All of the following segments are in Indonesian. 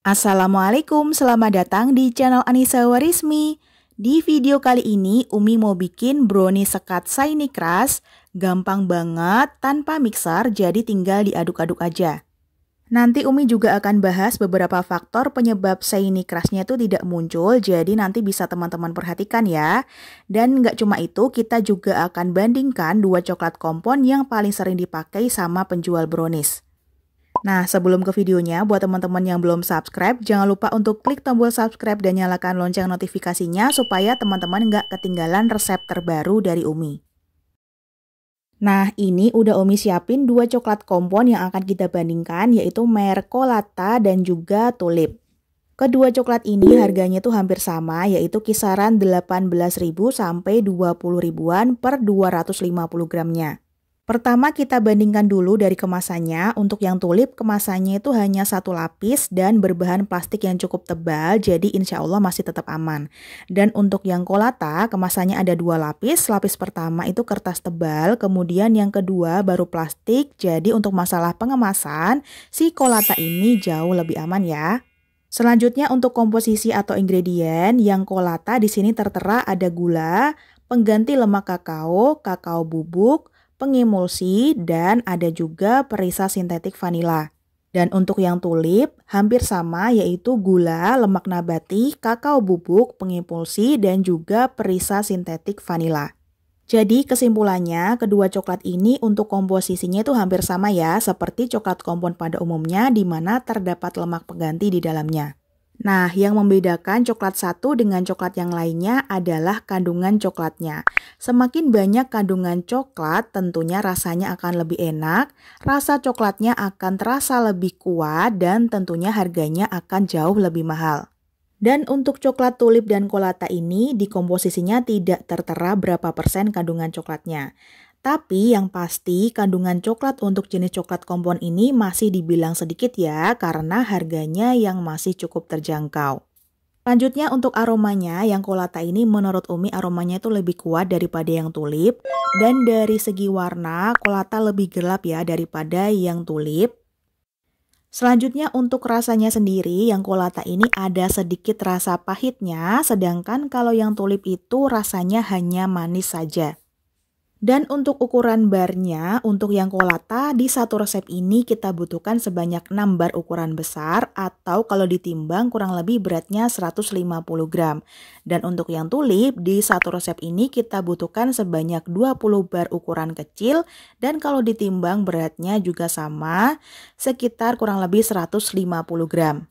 Assalamualaikum, selamat datang di channel Anissa Warismi. Di video kali ini, Umi mau bikin brownie sekat shiny crust, gampang banget tanpa mixer, jadi tinggal diaduk-aduk aja. Nanti Umi juga akan bahas beberapa faktor penyebab shiny crustnya itu tidak muncul, jadi nanti bisa teman-teman perhatikan ya. Dan nggak cuma itu, kita juga akan bandingkan dua coklat kompon yang paling sering dipakai sama penjual brownies. Nah, sebelum ke videonya, buat teman-teman yang belum subscribe, jangan lupa untuk klik tombol subscribe dan nyalakan lonceng notifikasinya supaya teman-teman nggak ketinggalan resep terbaru dari Umi. Nah, ini udah Umi siapin dua coklat kompon yang akan kita bandingkan, yaitu Mercolata dan juga Tulip. Kedua coklat ini harganya tuh hampir sama, yaitu kisaran 18.000 sampai 20000 ribuan per 250 gramnya. Pertama kita bandingkan dulu dari kemasannya. Untuk yang tulip, kemasannya itu hanya satu lapis dan berbahan plastik yang cukup tebal, jadi insya Allah masih tetap aman. Dan untuk yang kolata, kemasannya ada dua lapis. Lapis pertama itu kertas tebal, kemudian yang kedua baru plastik. Jadi untuk masalah pengemasan, si kolata ini jauh lebih aman ya. Selanjutnya untuk komposisi atau ingredient, yang kolata di sini tertera ada gula, pengganti lemak kakao, kakao bubuk, pengemulsi, dan ada juga perisa sintetik vanila. Dan untuk yang tulip, hampir sama yaitu gula, lemak nabati, kakao bubuk, pengimpulsi, dan juga perisa sintetik vanila. Jadi kesimpulannya, kedua coklat ini untuk komposisinya itu hampir sama ya, seperti coklat kompon pada umumnya di mana terdapat lemak pengganti di dalamnya. Nah, yang membedakan coklat satu dengan coklat yang lainnya adalah kandungan coklatnya. Semakin banyak kandungan coklat, tentunya rasanya akan lebih enak, rasa coklatnya akan terasa lebih kuat, dan tentunya harganya akan jauh lebih mahal. Dan untuk coklat tulip dan kolata ini, di komposisinya tidak tertera berapa persen kandungan coklatnya. Tapi yang pasti kandungan coklat untuk jenis coklat kompon ini masih dibilang sedikit ya karena harganya yang masih cukup terjangkau. Selanjutnya untuk aromanya, yang kolata ini menurut Umi aromanya itu lebih kuat daripada yang tulip. Dan dari segi warna, kolata lebih gelap ya daripada yang tulip. Selanjutnya untuk rasanya sendiri, yang kolata ini ada sedikit rasa pahitnya, sedangkan kalau yang tulip itu rasanya hanya manis saja. Dan untuk ukuran barnya, untuk yang kolata, di satu resep ini kita butuhkan sebanyak 6 bar ukuran besar atau kalau ditimbang kurang lebih beratnya 150 gram. Dan untuk yang tulip, di satu resep ini kita butuhkan sebanyak 20 bar ukuran kecil dan kalau ditimbang beratnya juga sama, sekitar kurang lebih 150 gram.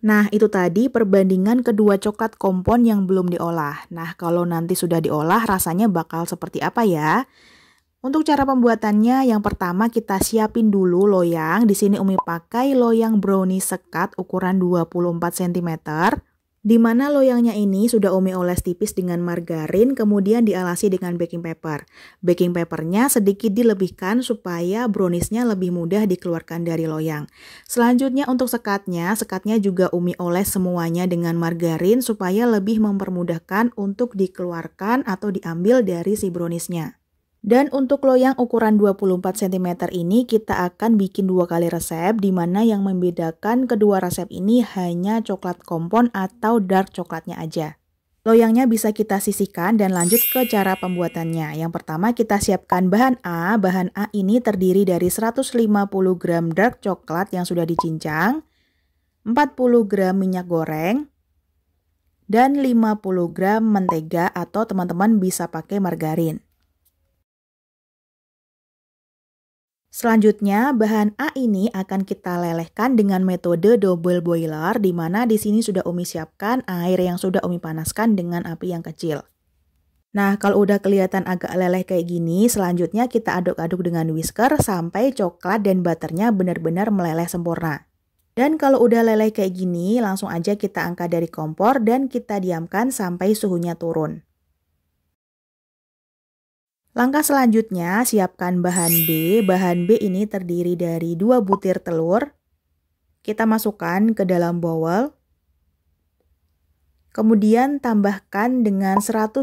Nah, itu tadi perbandingan kedua coklat kompon yang belum diolah. Nah, kalau nanti sudah diolah, rasanya bakal seperti apa ya? Untuk cara pembuatannya, yang pertama kita siapin dulu loyang. Di sini Umi pakai loyang brownie sekat ukuran 24 cm di mana loyangnya ini sudah Umi oles tipis dengan margarin kemudian dialasi dengan baking paper. Baking papernya sedikit dilebihkan supaya browniesnya lebih mudah dikeluarkan dari loyang. Selanjutnya untuk sekatnya, sekatnya juga Umi oles semuanya dengan margarin supaya lebih mempermudahkan untuk dikeluarkan atau diambil dari si browniesnya. Dan untuk loyang ukuran 24 cm ini kita akan bikin dua kali resep di mana yang membedakan kedua resep ini hanya coklat kompon atau dark coklatnya aja. Loyangnya bisa kita sisihkan dan lanjut ke cara pembuatannya. Yang pertama kita siapkan bahan A. Bahan A ini terdiri dari 150 gram dark coklat yang sudah dicincang, 40 gram minyak goreng, dan 50 gram mentega atau teman-teman bisa pakai margarin. Selanjutnya, bahan A ini akan kita lelehkan dengan metode double boiler, di mana di sini sudah Umi siapkan air yang sudah Umi panaskan dengan api yang kecil. Nah, kalau udah kelihatan agak leleh kayak gini, selanjutnya kita aduk-aduk dengan whisker sampai coklat dan butternya benar-benar meleleh sempurna. Dan kalau udah leleh kayak gini, langsung aja kita angkat dari kompor dan kita diamkan sampai suhunya turun. Langkah selanjutnya, siapkan bahan B. Bahan B ini terdiri dari dua butir telur. Kita masukkan ke dalam bowl. Kemudian tambahkan dengan 150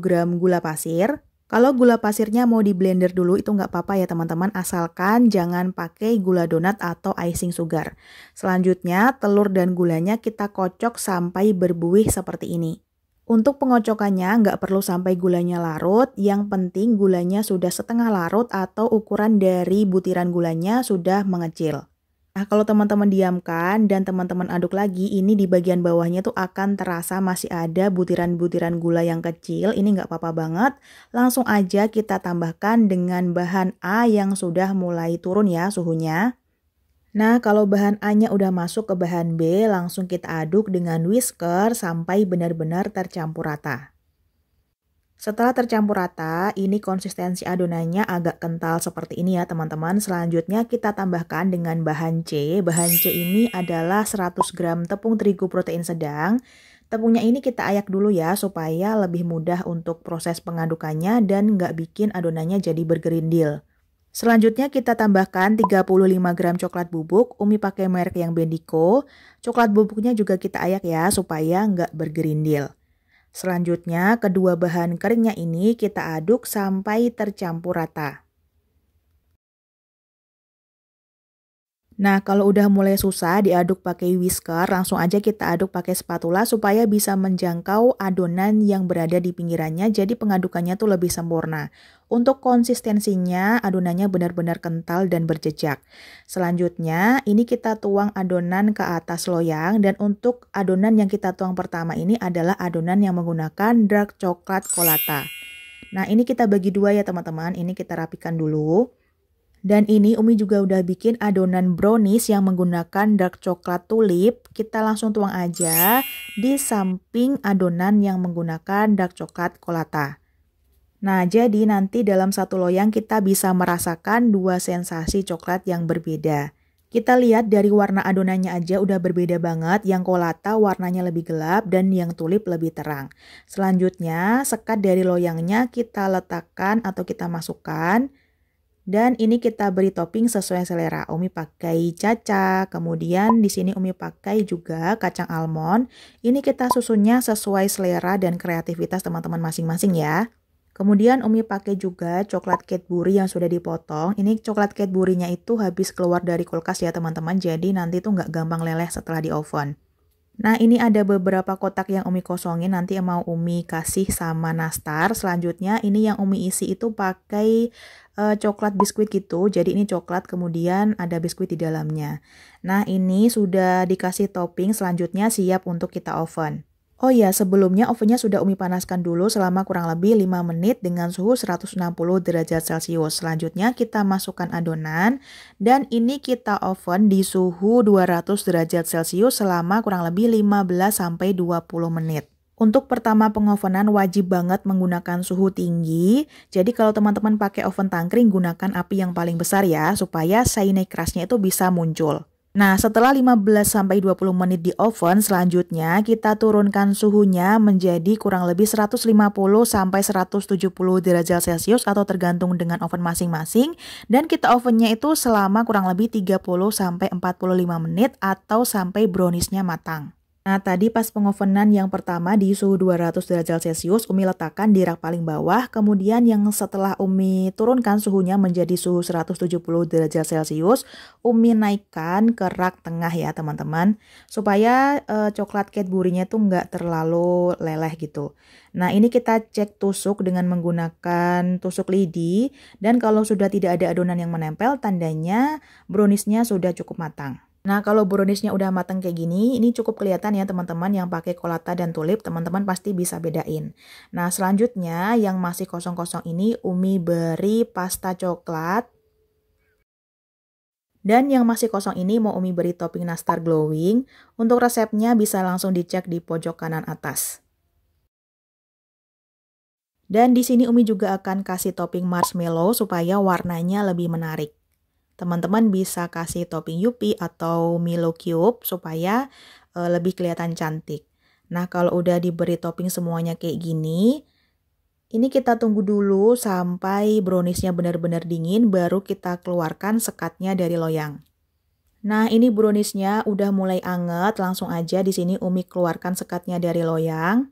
gram gula pasir. Kalau gula pasirnya mau di blender dulu itu nggak apa-apa ya teman-teman, asalkan jangan pakai gula donat atau icing sugar. Selanjutnya, telur dan gulanya kita kocok sampai berbuih seperti ini. Untuk pengocokannya nggak perlu sampai gulanya larut, yang penting gulanya sudah setengah larut atau ukuran dari butiran gulanya sudah mengecil. Nah, kalau teman-teman diamkan dan teman-teman aduk lagi, ini di bagian bawahnya tuh akan terasa masih ada butiran-butiran gula yang kecil. Ini nggak apa-apa banget. Langsung aja kita tambahkan dengan bahan A yang sudah mulai turun ya suhunya. Nah, kalau bahan A-nya udah masuk ke bahan B, langsung kita aduk dengan whisker sampai benar-benar tercampur rata. Setelah tercampur rata, ini konsistensi adonannya agak kental seperti ini ya teman-teman. Selanjutnya kita tambahkan dengan bahan C. Bahan C ini adalah 100 gram tepung terigu protein sedang. Tepungnya ini kita ayak dulu ya supaya lebih mudah untuk proses pengadukannya dan nggak bikin adonannya jadi bergerindil. Selanjutnya kita tambahkan 35 gram coklat bubuk, Umi pakai merek yang Bendico. Coklat bubuknya juga kita ayak ya supaya nggak bergerindil. Selanjutnya kedua bahan keringnya ini kita aduk sampai tercampur rata. Nah, kalau udah mulai susah diaduk pakai whisker, langsung aja kita aduk pakai spatula supaya bisa menjangkau adonan yang berada di pinggirannya, jadi pengadukannya tuh lebih sempurna. Untuk konsistensinya, adonannya benar-benar kental dan berjejak. Selanjutnya, ini kita tuang adonan ke atas loyang, dan untuk adonan yang kita tuang pertama ini adalah adonan yang menggunakan dark coklat kolata. Nah, ini kita bagi dua ya teman-teman, ini kita rapikan dulu. Dan ini Umi juga udah bikin adonan brownies yang menggunakan dark coklat tulip. Kita langsung tuang aja di samping adonan yang menggunakan dark coklat kolata. Nah, jadi nanti dalam satu loyang kita bisa merasakan dua sensasi coklat yang berbeda. Kita lihat dari warna adonannya aja udah berbeda banget, yang kolata warnanya lebih gelap dan yang tulip lebih terang. Selanjutnya, sekat dari loyangnya kita letakkan atau kita masukkan dan ini kita beri topping sesuai selera. Umi pakai caca, kemudian di sini Umi pakai juga kacang almond. Ini kita susunnya sesuai selera dan kreativitas teman-teman masing-masing ya. Kemudian Umi pakai juga coklat Cadbury yang sudah dipotong. Ini coklat Cadbury-nya itu habis keluar dari kulkas ya teman-teman. Jadi nanti tuh nggak gampang leleh setelah di oven. Nah, ini ada beberapa kotak yang Umi kosongin, nanti mau Umi kasih sama nastar. Selanjutnya, ini yang Umi isi itu pakai uh, coklat biskuit gitu. Jadi ini coklat, kemudian ada biskuit di dalamnya. Nah, ini sudah dikasih topping, selanjutnya siap untuk kita oven. Oh iya, sebelumnya ovennya sudah Umi panaskan dulu selama kurang lebih 5 menit dengan suhu 160 derajat Celcius. Selanjutnya kita masukkan adonan dan ini kita oven di suhu 200 derajat Celcius selama kurang lebih 15 sampai 20 menit. Untuk pertama pengovenan wajib banget menggunakan suhu tinggi. Jadi kalau teman-teman pakai oven tangkring gunakan api yang paling besar ya supaya sainai kerasnya itu bisa muncul. Nah, setelah 15-20 sampai menit di oven, selanjutnya kita turunkan suhunya menjadi kurang lebih 150 sampai 170 derajat Celcius atau tergantung dengan oven masing-masing dan kita ovennya itu selama kurang lebih 30 sampai 45 menit atau sampai browniesnya matang. Nah, tadi pas pengovenan yang pertama di suhu 200 derajat Celcius, Umi letakkan di rak paling bawah, kemudian yang setelah Umi turunkan suhunya menjadi suhu 170 derajat Celcius, Umi naikkan ke rak tengah ya teman-teman, supaya e, coklat Cadbury-nya tuh nggak terlalu leleh gitu. Nah, ini kita cek tusuk dengan menggunakan tusuk lidi, dan kalau sudah tidak ada adonan yang menempel, tandanya browniesnya sudah cukup matang. Nah, kalau browniesnya udah mateng kayak gini, ini cukup kelihatan ya teman-teman yang pakai kolata dan tulip, teman-teman pasti bisa bedain. Nah, selanjutnya yang masih kosong-kosong ini Umi beri pasta coklat. Dan yang masih kosong ini mau Umi beri topping nastar glowing. Untuk resepnya bisa langsung dicek di pojok kanan atas. Dan di sini Umi juga akan kasih topping marshmallow supaya warnanya lebih menarik teman-teman bisa kasih topping Yupi atau Milo Cube supaya uh, lebih kelihatan cantik. Nah, kalau udah diberi topping semuanya kayak gini, ini kita tunggu dulu sampai browniesnya benar-benar dingin, baru kita keluarkan sekatnya dari loyang. Nah, ini browniesnya udah mulai anget, langsung aja di sini Umi keluarkan sekatnya dari loyang.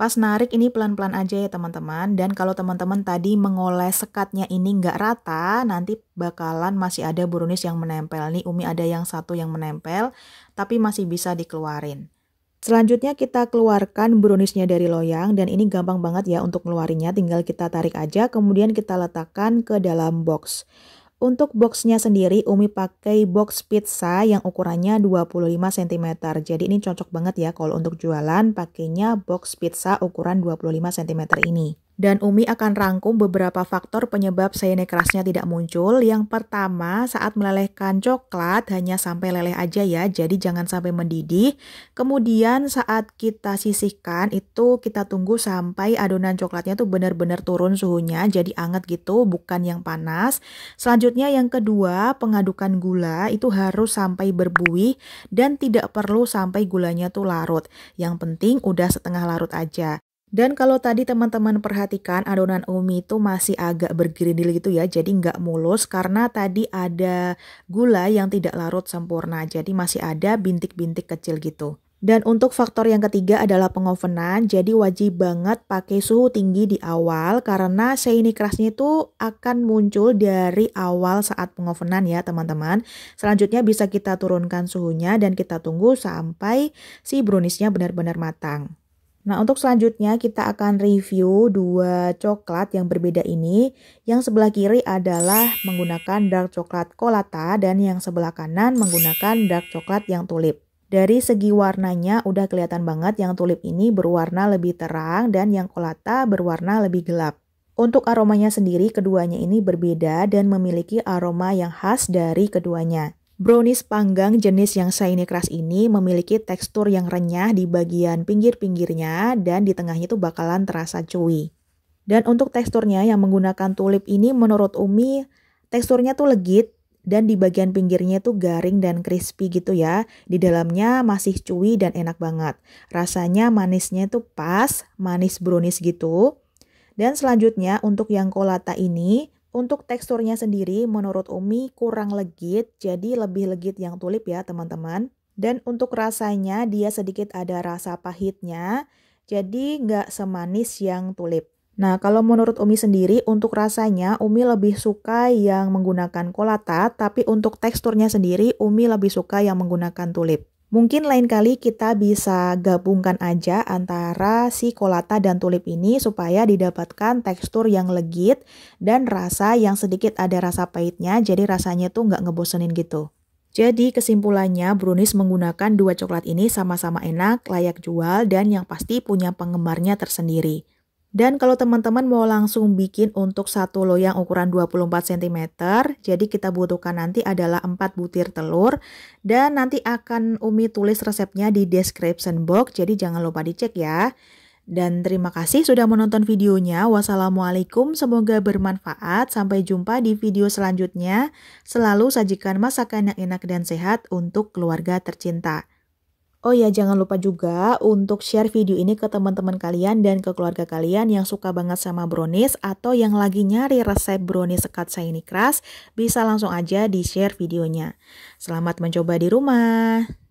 Pas narik ini pelan-pelan aja ya teman-teman. Dan kalau teman-teman tadi mengoles sekatnya ini nggak rata, nanti bakalan masih ada burunis yang menempel. Nih Umi ada yang satu yang menempel, tapi masih bisa dikeluarin. Selanjutnya kita keluarkan brownisnya dari loyang dan ini gampang banget ya untuk ngeluarinya tinggal kita tarik aja kemudian kita letakkan ke dalam box. Untuk boxnya sendiri Umi pakai box pizza yang ukurannya 25 cm. Jadi ini cocok banget ya kalau untuk jualan pakainya box pizza ukuran 25 cm ini dan Umi akan rangkum beberapa faktor penyebab seyene kerasnya tidak muncul. Yang pertama, saat melelehkan coklat hanya sampai leleh aja ya, jadi jangan sampai mendidih. Kemudian saat kita sisihkan itu kita tunggu sampai adonan coklatnya tuh benar-benar turun suhunya, jadi anget gitu, bukan yang panas. Selanjutnya yang kedua, pengadukan gula itu harus sampai berbuih dan tidak perlu sampai gulanya tuh larut. Yang penting udah setengah larut aja. Dan kalau tadi teman-teman perhatikan adonan umi itu masih agak bergerindil gitu ya, jadi nggak mulus karena tadi ada gula yang tidak larut sempurna, jadi masih ada bintik-bintik kecil gitu. Dan untuk faktor yang ketiga adalah pengovenan, jadi wajib banget pakai suhu tinggi di awal karena shiny kerasnya itu akan muncul dari awal saat pengovenan ya teman-teman. Selanjutnya bisa kita turunkan suhunya dan kita tunggu sampai si browniesnya benar-benar matang. Nah, untuk selanjutnya kita akan review dua coklat yang berbeda ini. Yang sebelah kiri adalah menggunakan dark coklat kolata dan yang sebelah kanan menggunakan dark coklat yang tulip. Dari segi warnanya udah kelihatan banget yang tulip ini berwarna lebih terang dan yang kolata berwarna lebih gelap. Untuk aromanya sendiri keduanya ini berbeda dan memiliki aroma yang khas dari keduanya. Brownies panggang jenis yang saya ini keras ini memiliki tekstur yang renyah di bagian pinggir-pinggirnya dan di tengahnya itu bakalan terasa chewy. Dan untuk teksturnya yang menggunakan tulip ini menurut Umi teksturnya tuh legit dan di bagian pinggirnya tuh garing dan crispy gitu ya. Di dalamnya masih chewy dan enak banget. Rasanya manisnya itu pas, manis brownies gitu. Dan selanjutnya untuk yang kolata ini untuk teksturnya sendiri, menurut Umi kurang legit, jadi lebih legit yang tulip ya teman-teman. Dan untuk rasanya, dia sedikit ada rasa pahitnya, jadi nggak semanis yang tulip. Nah, kalau menurut Umi sendiri, untuk rasanya Umi lebih suka yang menggunakan kolata, tapi untuk teksturnya sendiri Umi lebih suka yang menggunakan tulip. Mungkin lain kali kita bisa gabungkan aja antara si kolata dan tulip ini supaya didapatkan tekstur yang legit dan rasa yang sedikit ada rasa pahitnya jadi rasanya tuh nggak ngebosenin gitu. Jadi kesimpulannya brownies menggunakan dua coklat ini sama-sama enak, layak jual, dan yang pasti punya penggemarnya tersendiri. Dan kalau teman-teman mau langsung bikin untuk satu loyang ukuran 24 cm, jadi kita butuhkan nanti adalah 4 butir telur dan nanti akan Umi tulis resepnya di description box, jadi jangan lupa dicek ya. Dan terima kasih sudah menonton videonya. Wassalamualaikum, semoga bermanfaat. Sampai jumpa di video selanjutnya. Selalu sajikan masakan yang enak dan sehat untuk keluarga tercinta. Oh ya, jangan lupa juga untuk share video ini ke teman-teman kalian dan ke keluarga kalian yang suka banget sama brownies atau yang lagi nyari resep brownies sekat ini keras bisa langsung aja di-share videonya. Selamat mencoba di rumah.